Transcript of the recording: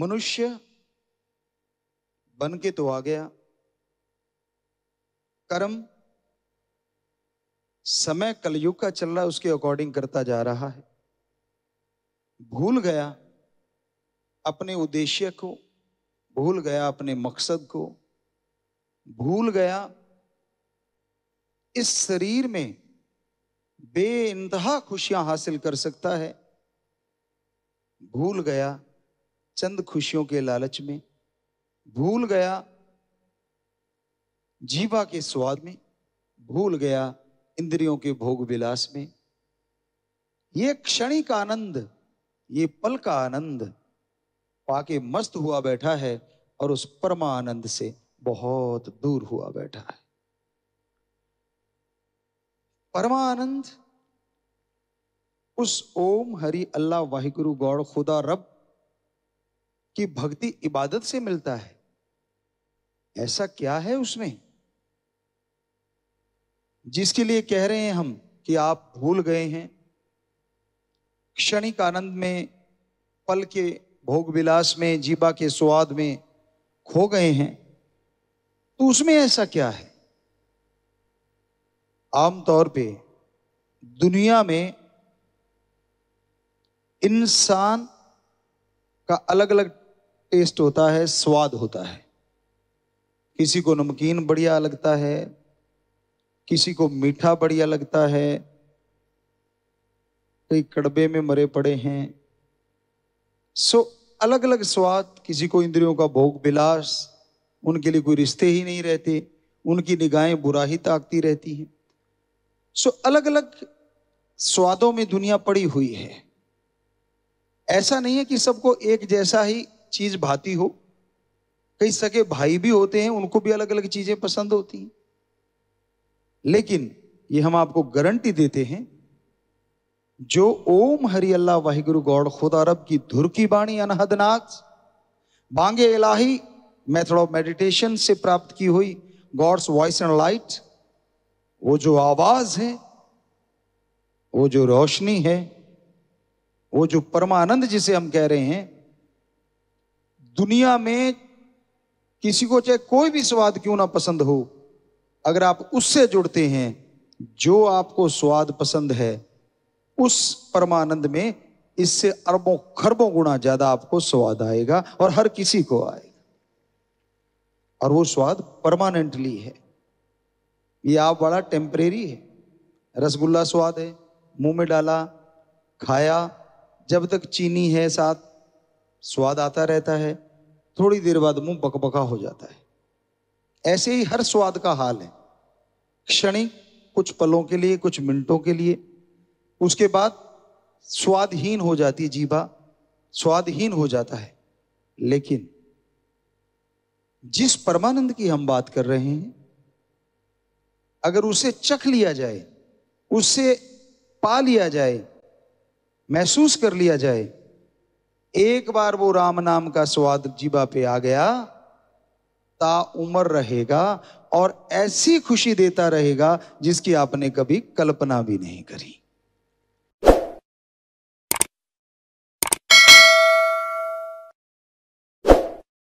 मनुष्य बन के तो आ गया कर्म समय कलयुग का चल रहा है उसके अकॉर्डिंग करता जा रहा है भूल गया अपने उद्देश्य को भूल गया अपने मकसद को भूल गया इस शरीर में बे इंतहा खुशियां हासिल कर सकता है भूल गया चंद खुशियों के लालच में भूल गया जीवा के स्वाद में भूल गया इंद्रियों के भोग विलास में ये क्षणिक आनंद ये पल का आनंद पाके मस्त हुआ बैठा है और उस परमानंद से बहुत दूर हुआ बैठा है परमानंद उस ओम हरि अल्लाह वाहिगुरु गौड़ खुदा रब कि भक्ति इबादत से मिलता है ऐसा क्या है उसमें जिसके लिए कह रहे हैं हम कि आप भूल गए हैं क्षणिक आनंद में पल के भोग विलास में जीबा के स्वाद में खो गए हैं तो उसमें ऐसा क्या है आमतौर पे दुनिया में इंसान का अलग अलग टेस्ट होता है स्वाद होता है किसी को नमकीन बढ़िया लगता है किसी को मीठा बढ़िया लगता है कई कड़बे में मरे पड़े हैं सो अलग अलग स्वाद किसी को इंद्रियों का भोग बिलास उनके लिए कोई रिश्ते ही नहीं रहते उनकी निगाहें बुरा ही ताकती रहती हैं सो अलग अलग स्वादों में दुनिया पड़ी हुई है ऐसा नहीं है कि सबको एक जैसा ही चीज भाती हो कई सके भाई भी होते हैं उनको भी अलग अलग चीजें पसंद होती हैं लेकिन ये हम आपको गारंटी देते हैं जो ओम हरि अल्लाह वाहिगुरु गौड़ खुद अरब की धुर की बाणी अनहदनाक बांगे इलाही मेथड ऑफ मेडिटेशन से प्राप्त की हुई गॉड्स वॉइस एंड लाइट वो जो आवाज है वो जो रोशनी है वो जो परमानंद जिसे हम कह रहे हैं दुनिया में किसी को चाहे कोई भी स्वाद क्यों ना पसंद हो अगर आप उससे जुड़ते हैं जो आपको स्वाद पसंद है उस परमानंद में इससे अरबों खरबों गुना ज्यादा आपको स्वाद आएगा और हर किसी को आएगा और वो स्वाद परमानेंटली है ये आप वाला टेम्परेरी है रसगुल्ला स्वाद है मुंह में डाला खाया जब तक चीनी है साथ स्वाद आता रहता है थोड़ी देर बाद मुंह बकबका हो जाता है ऐसे ही हर स्वाद का हाल है क्षणिक कुछ पलों के लिए कुछ मिनटों के लिए उसके बाद स्वादहीन हो जाती है जीभा स्वादहीन हो जाता है लेकिन जिस परमानंद की हम बात कर रहे हैं अगर उसे चख लिया जाए उससे पा लिया जाए महसूस कर लिया जाए एक बार वो राम नाम का स्वाद जीवा पे आ गया ता उमर रहेगा और ऐसी खुशी देता रहेगा जिसकी आपने कभी कल्पना भी नहीं करी